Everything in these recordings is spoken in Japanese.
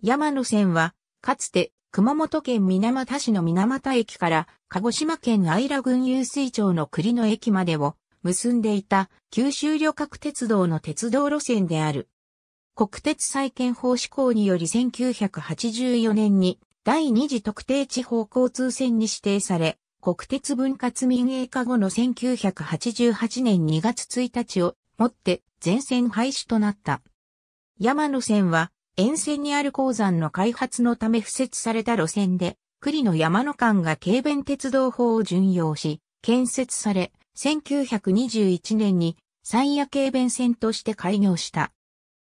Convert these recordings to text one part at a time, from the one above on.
山野線は、かつて熊本県水俣市の水俣駅から鹿児島県愛良郡湧水町の栗の駅までを結んでいた九州旅客鉄道の鉄道路線である。国鉄再建法施行により1984年に第二次特定地方交通線に指定され、国鉄分割民営化後の1988年2月1日をもって全線廃止となった。山野線は沿線にある鉱山の開発のため付設された路線で、栗の山の間が軽便鉄道法を巡用し、建設され、1921年に山野軽便線として開業した。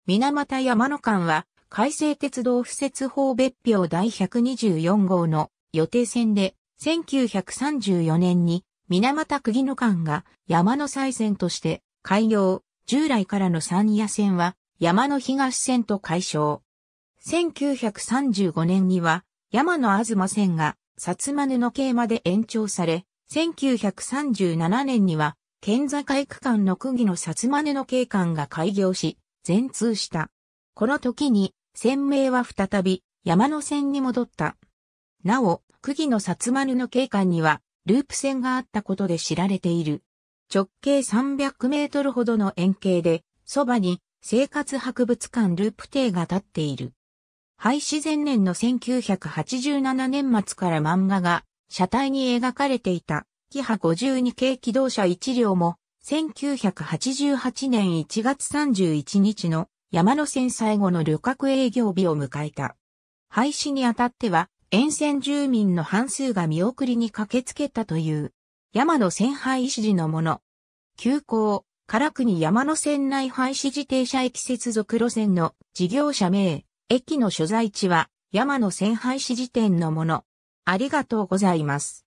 水俣山の間は、改正鉄道付設法別表第124号の予定線で、1934年に水俣釘の間が山の再線として開業、従来からの山野線は山の東線と解消。1935年には山の東線が薩摩布系まで延長され、1937年には県境区間の区議の薩摩布系官が開業し、全通した。この時に、鮮名は再び山の線に戻った。なお、区議の薩摩布系官には、ループ線があったことで知られている。直径300メートルほどの円形で、そばに生活博物館ループ亭が建っている。廃止前年の1987年末から漫画が車体に描かれていた、キハ52系機動車1両も、1988年1月31日の山の線最後の旅客営業日を迎えた。廃止にあたっては、沿線住民の半数が見送りに駆けつけたという、山の線廃止時のもの。急行、唐国山の線内廃止自転車駅接続路線の事業者名、駅の所在地は山の線廃止時点のもの。ありがとうございます。